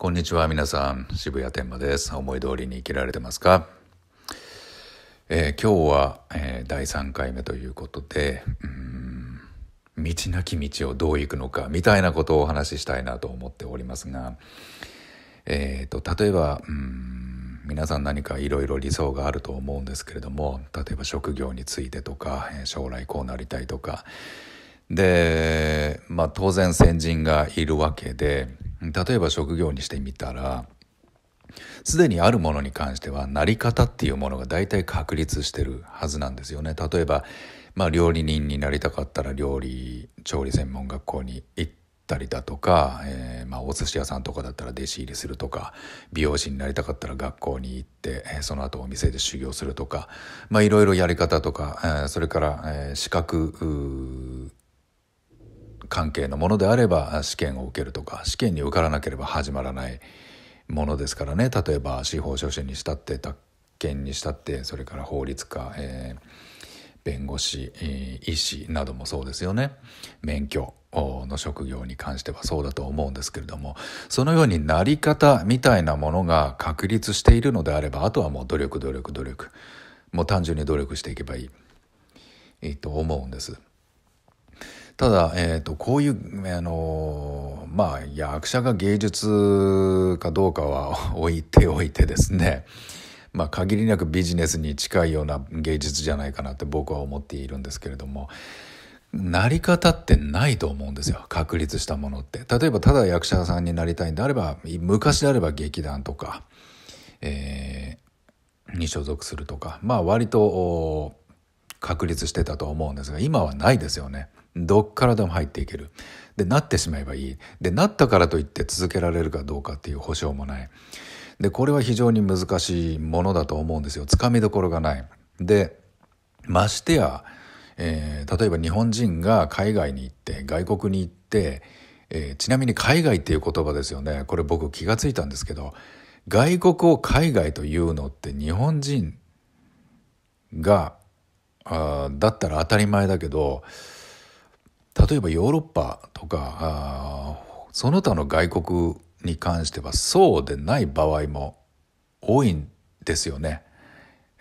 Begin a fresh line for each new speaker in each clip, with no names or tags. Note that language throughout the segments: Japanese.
こんにちは皆さん渋谷天馬です思い通りに生きられてますか、えー、今日は、えー、第3回目ということで道なき道をどう行くのかみたいなことをお話ししたいなと思っておりますがえーと、例えばうん皆さん何かいろいろ理想があると思うんですけれども例えば職業についてとか将来こうなりたいとかで、まあ、当然先人がいるわけで例えば職業にしてみたらすでにあるものに関してはなり方っていうものが大体確立してるはずなんですよね。例えば、まあ、料理人になりたかったら料理調理専門学校に行ったりだとか、えー、まあ、お寿司屋さんとかだったら弟子入りするとか美容師になりたかったら学校に行って、えその後お店で修行するとか、まあ、いろいろやり方とか、えー、それから、え資格関係のものであれば試験を受けるとか試験に受からなければ始まらないものですからね例えば司法書士にしたって宅建にしたってそれから法律家、えー、弁護士、えー、医師などもそうですよね免許の職業に関してはそうだと思うんですけれどもそのようになり方みたいなものが確立しているのであればあとはもう努力努力努力もう単純に努力していけばいい、えー、と思うんです。ただ、えーと、こういう、あのまあ、役者が芸術かどうかは 置いておいてですね、まあ、限りなくビジネスに近いような芸術じゃないかなって僕は思っているんですけれども。なり方ってないと思うんですよ確立したものって例えばただ役者さんになりたいんであれば昔であれば劇団とか、えー、に所属するとかまあ割と確立してたと思うんですが今はないですよねどっからでも入っていけるでなってしまえばいいでなったからといって続けられるかどうかっていう保証もないでこれは非常に難しいものだと思うんですよつかみどころがないでましてや、えー、例えば日本人が海外に行って外国に行って、えー、ちなみに海外っていう言葉ですよねこれ僕気が付いたんですけど外国を海外というのって日本人があだったら当たり前だけど例えばヨーロッパとかその他の外国に関してはそうでない場合も多いんですよね。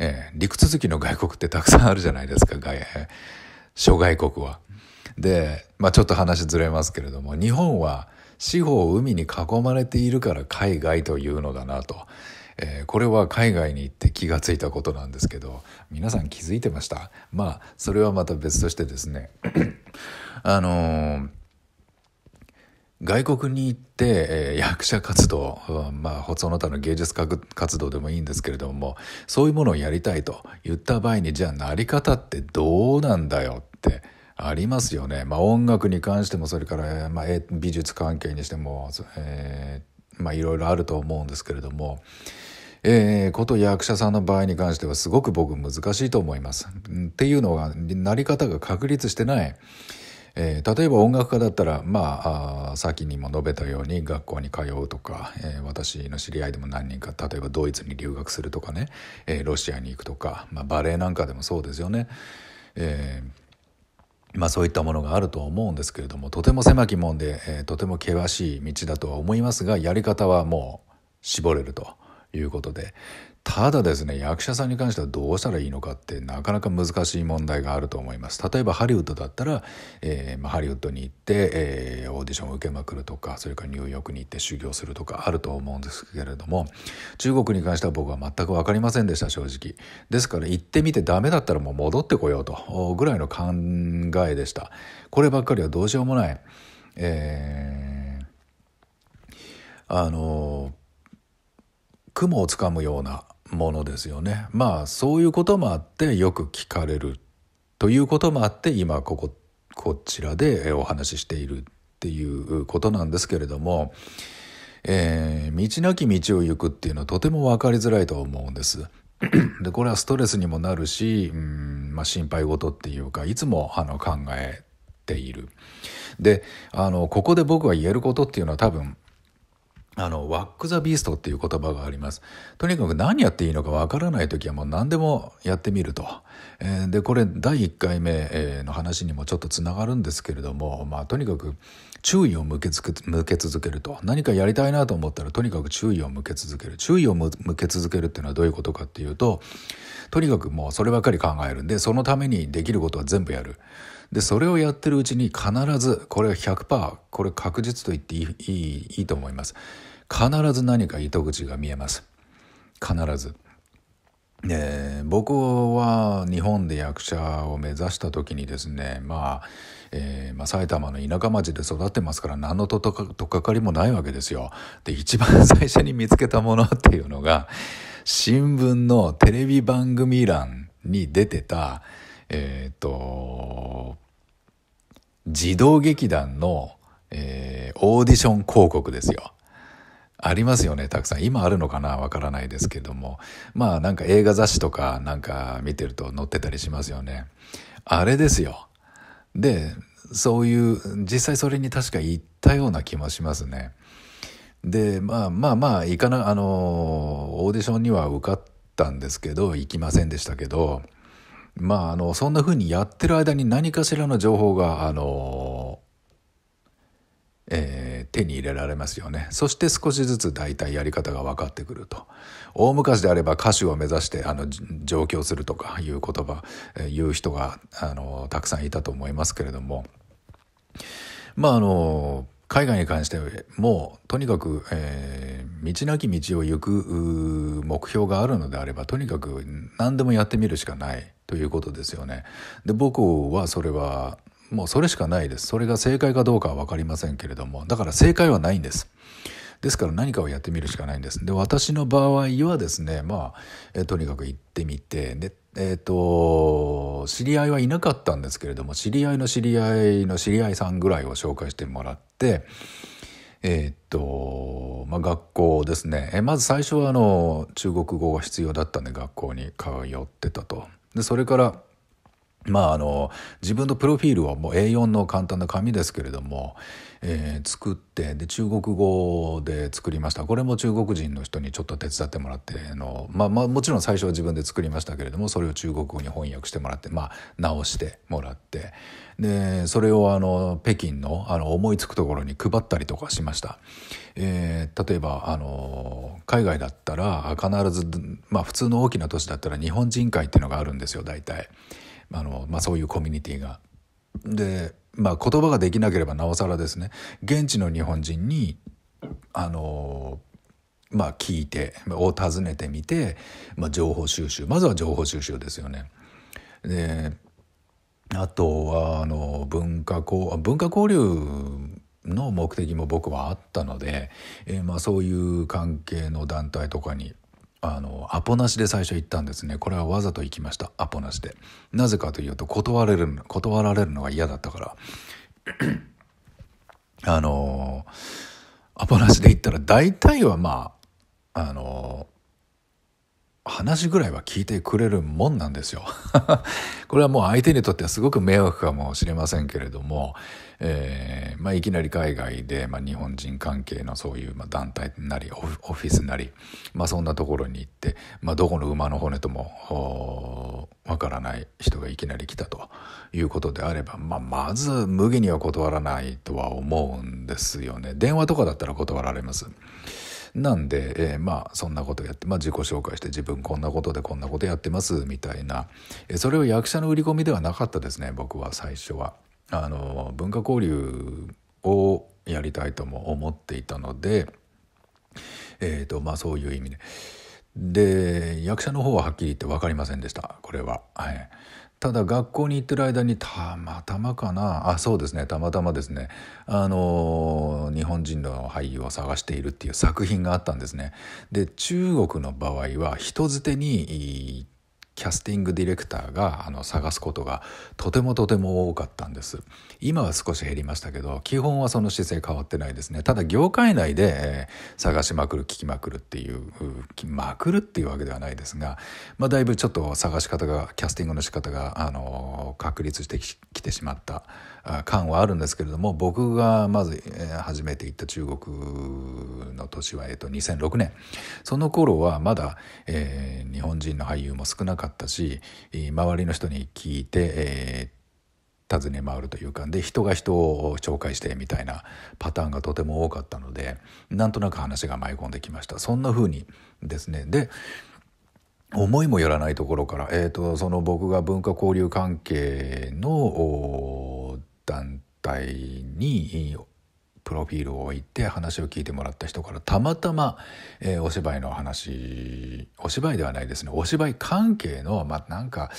えー、陸続きの外国ってたくさんあるじゃないですか外、諸外国は。で、まあ、ちょっと話ずれますけれども日本は四方海に囲まれているから海外というのだなと、えー、これは海外に行って気が付いたことなんですけど皆さん気づいてましたまあそれはまた別としてですね あのー外国に行って、えー、役者活動、うん、まあ、その他の芸術活動でもいいんですけれども、そういうものをやりたいと言った場合に、じゃあなり方ってどうなんだよってありますよね。まあ、音楽に関しても、それから、まあ、美術関係にしても、えー、まあ、いろいろあると思うんですけれども、えー、こと役者さんの場合に関してはすごく僕難しいと思います。っていうのはなり方が確立してない。えー、例えば音楽家だったら、まあ、あ先にも述べたように学校に通うとか、えー、私の知り合いでも何人か例えばドイツに留学するとかね、えー、ロシアに行くとか、まあ、バレエなんかでもそうですよね。えまあ、そういったものがあると思うんですけれどもとても狭き門で、えとても険しい道だとは思いますがやり方はもう絞れると。いうことでただですね役者さんに関してはどうしたらいいのかってなかなか難しい問題があると思います例えばハリウッドだったら、えー、まあ、ハリウッドに行って、えー、オーディションを受けまくるとかそれからニューヨークに行って修行するとかあると思うんですけれども中国に関しては僕は全く分かりませんでした正直ですから行ってみてダメだったらもう戻ってこようとぐらいの考えでしたこればっかりはどうしようもないえー、あの雲をつかむようなものですよねまあそういうこともあってよく聞かれるということもあって今こここちらでお話ししているっていうことなんですけれども、えー、道なき道を行くっていうのはとても分かりづらいと思うんです。でこれはストレスにもなるし、うんまあ、心配事っていうかいつもあの考えている。であのここで僕が言えることっていうのは多分あの、ワック・ザ・ビーストっていう言葉があります。とにかく何やっていいのかわからない時はもう何でもやってみると。えー、で、これ第1回目の話にもちょっとつながるんですけれども、まあとにかく注意を向け続け向け続けると。何かやりたいなと思ったらとにかく注意を向け続ける。注意を向け続けるっていうのはどういうことかっていうと、とにかくもうそればっかり考えるんで、そのためにできることは全部やる。でそれをやってるうちに必ずこれは100%これ確実と言っていいいいと思います必ず何か糸口が見えます必ず。えー、僕は日本で役者を目指した時にですね、まあえー、まあ、埼玉の田舎町で育ってますから何のとっかかりもないわけですよ。で一番最初に見つけたものっていうのが新聞のテレビ番組欄に出てたえっ、ー、と、児童劇団の、えー、オーディション広告ですよ。ありますよね、たくさん。今あるのかなわからないですけども。まあなんか映画雑誌とかなんか見てると載ってたりしますよね。あれですよ。で、そういう、実際それに確か行ったような気もしますね。で、まあまあまあ、行かな、あの、オーディションには受かったんですけど、行きませんでしたけど、まあ、あの、そんな風にやってる間に何かしらの情報が、あの、えー、手に入れられますよね。そして少しずつ大体やり方が分かってくると。大昔であれば歌手を目指して、あの、上京するとかいう言葉、えー、言う人が、あの、たくさんいたと思いますけれども、まあ、あの、海外に関してもうとにかく、えー、道なき道を行く目標があるのであればとにかく何でもやってみるしかないということですよね。で僕はそれはもうそれしかないです。それが正解かどうかは分かりませんけれども、だから正解はないんです。ですから何かをやってみるしかないんです。で、私の場合はですね、まあ、えとにかく行ってみて、で、えっ、ー、と、知り合いはいなかったんですけれども、知り合いの知り合いの知り合いさんぐらいを紹介してもらって、えっ、ー、と、まあ、学校ですね。えまず最初はあの、中国語が必要だったんで、学校に通ってたと。でそれからまあ、あの自分のプロフィールをもう A4 の簡単な紙ですけれども、えー、作ってで中国語で作りましたこれも中国人の人にちょっと手伝ってもらっての、まあ、まあもちろん最初は自分で作りましたけれどもそれを中国語に翻訳してもらって、まあ、直してもらってでそれをあの北京のあの思いつくところに配ったりとかしました。えー、例えばあの海外だったら必ず、まあ、普通の大きな都市だったら日本人会っていうのがあるんですよ大体あの、まあ、そういうコミュニティが。で、まあ、言葉ができなければなおさらですね現地の日本人にあのまあ聞いてを尋ねてみて、まあ、情報収集まずは情報収集ですよね。であとはあの文化文化交流の目的も僕はあったので、えー、まあそういう関係の団体とかにあのアポなしで最初行ったんですねこれはわざと行きましたアポなしでなぜかというと断れる断られるのが嫌だったから あのアポなしで行ったら大体はまああの話ぐらいは聞いてくれるもんなんですよ これはもう相手にとってはすごく迷惑かもしれませんけれどもえーまあ、いきなり海外で、まあ、日本人関係のそういう、まあ、団体なりオフィスなり、まあ、そんなところに行って、まあ、どこの馬の骨ともわからない人がいきなり来たということであれば、まあ、まず無下には断らないとは思うんですよね電話とかだったら断られます。なんで、えー、まあそんなことやって、まあ、自己紹介して自分こんなことでこんなことやってますみたいな、えー、それを役者の売り込みではなかったですね僕は最初は。あの文化交流をやりたいとも思っていたので、えーとまあ、そういう意味で。で役者の方ははっきり言って分かりませんでしたこれは、はい、ただ学校に行ってる間にたまたまかなあそうですねたまたまですねあの日本人の俳優を探しているっていう作品があったんですねで中国の場合は人づてにキャスティングディレクターがあの探すことがとてもとても多かったんです今は少し減りましたけど基本はその姿勢変わってないですねただ業界内で、えー、探しまくる聞きまくるっていうまくるっていうわけではないですが、まあ、だいぶちょっと探し方がキャスティングの仕方があの確立してきてしまった感はあるんですけれども僕がまず、え初めて行った中国の年は、えーと、と2006年その頃はまだ、えー、日本人の俳優も少なかったったし周りの人に聞いて、えー、尋ね回るというかで人が人を紹介してみたいなパターンがとても多かったのでなんとなく話が舞い込んできましたそんな風にですねで思いもよらないところから、えーと、とその僕が文化交流関係の団体にプロフィールを置いて話を聞いてもらった人からたまたま、えー、お芝居の話お芝居ではないですねお芝居関係の、まあ、なんか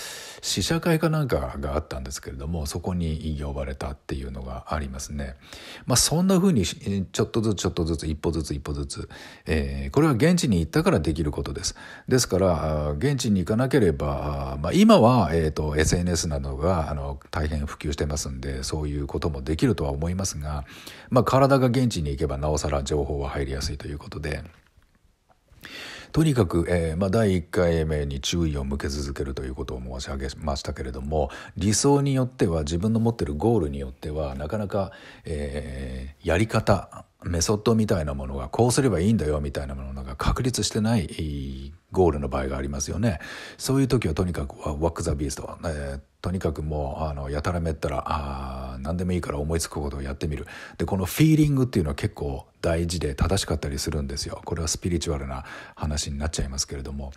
試写会かなんかがあったんですけれどもそこに呼ばれたっていうのがありますね。まあ、そんな風にちょっとずつちょっとずつ一歩ずつ一歩ずつ、えー、これは現地に行ったからできることです。ですから現地に行かなければ、まあ、今は、えーと、SNS などがあの大変普及してますんでそういうこともできるとは思いますが、まあ、体が現地に行けばなおさら情報は入りやすいということで。とにかく、えーまあ、第1回目に注意を向け続けるということを申し上げましたけれども理想によっては自分の持ってるゴールによってはなかなか、えー、やり方メソッドみたいなものがこうすればいいんだよみたいなものが確立してないゴールの場合がありますよね。そういう時はとにかくワック・ザ・ビースト、えー、とにかくもうあのやたらめったらあ何でもいいから思いつくことをやってみるでこのフィーリングっていうのは結構大事で正しかったりするんですよこれはスピリチュアルな話になっちゃいますけれども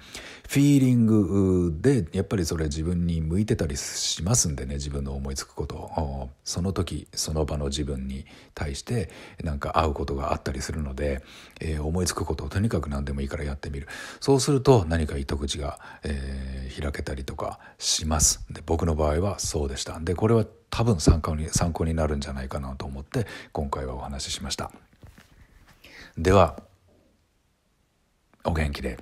フィーリングでやっぱりそれ自分に向いてたりしますんでね自分の思いつくことその時その場の自分に対してなんか合うことがあったりするので、えー、思いつくことをとにかく何でもいいからやってみるそうすると何か糸口が、えー、開けたりとかしますで僕の場合はそうでしたでこれは多分参考に参考になるんじゃないかなと思って今回はお話ししましたではお元気で。